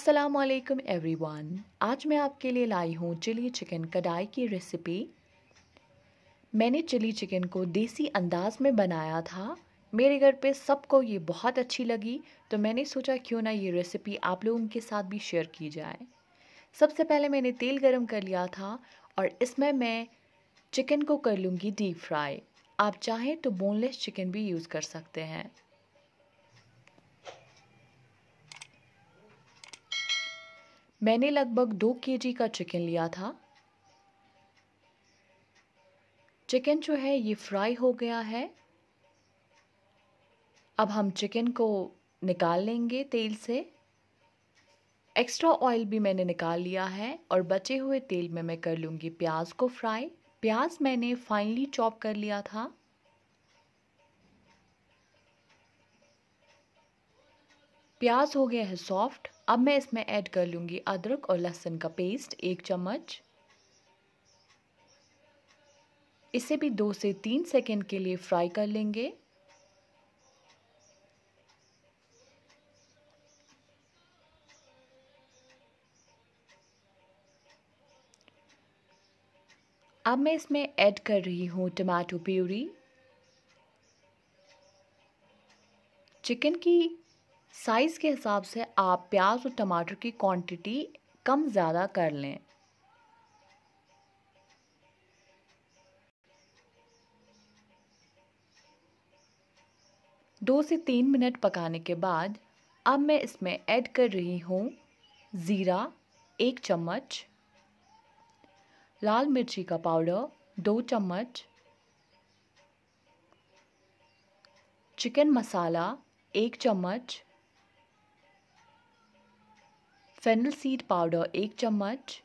अस्सलाम वालेकुम एवरीवन आज मैं आपके लिए लाई हूँ चिली चिकन कढ़ाई की रेसिपी मैंने चिली चिकन को देसी अंदाज में बनाया था मेरे घर पे सबको ये बहुत अच्छी लगी तो मैंने सोचा क्यों ना ये रेसिपी आप लोगों के साथ भी शेयर की जाए सबसे पहले मैंने तेल गरम कर लिया था और इसमें मैं चिकन को कर लूँगी डीप फ्राई आप चाहें तो बोनलेस चिकन भी यूज़ कर सकते हैं मैंने लगभग दो के जी का चिकन लिया था चिकन जो है ये फ्राई हो गया है अब हम चिकन को निकाल लेंगे तेल से एक्स्ट्रा ऑयल भी मैंने निकाल लिया है और बचे हुए तेल में मैं कर लूँगी प्याज को फ्राई प्याज मैंने फाइनली चॉप कर लिया था प्याज हो गया है सॉफ्ट अब मैं इसमें ऐड कर लूँगी अदरक और लहसुन का पेस्ट एक चम्मच इसे भी दो से तीन सेकेंड के लिए फ्राई कर लेंगे अब मैं इसमें ऐड कर रही हूँ टमाटो प्यूरी चिकन की साइज़ के हिसाब से आप प्याज और टमाटर की क्वांटिटी कम ज़्यादा कर लें दो से तीन मिनट पकाने के बाद अब मैं इसमें ऐड कर रही हूँ ज़ीरा एक चम्मच लाल मिर्ची का पाउडर दो चम्मच चिकन मसाला एक चम्मच फेनल सीड पाउडर एक चम्मच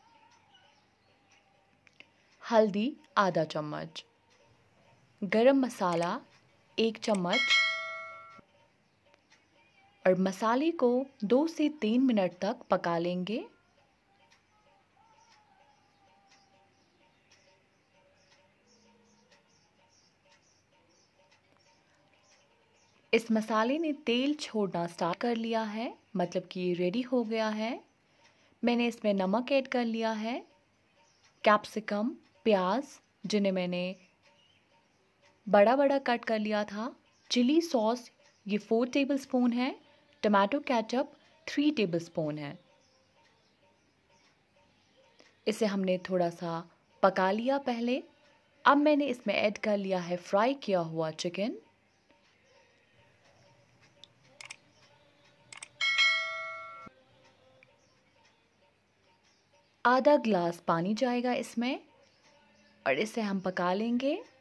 हल्दी आधा चम्मच गरम मसाला एक चम्मच और मसाले को दो से तीन मिनट तक पका लेंगे इस मसाले ने तेल छोड़ना स्टार्ट कर लिया है मतलब कि ये रेडी हो गया है मैंने इसमें नमक ऐड कर लिया है कैप्सिकम प्याज जिन्हें मैंने बड़ा बड़ा कट कर लिया था चिली सॉस ये फोर टेबल स्पून है tomato ketchup three tablespoon है इसे हमने थोड़ा सा पका लिया पहले अब मैंने इसमें ऐड कर लिया है फ्राई किया हुआ चिकन आधा ग्लास पानी जाएगा इसमें और इसे हम पका लेंगे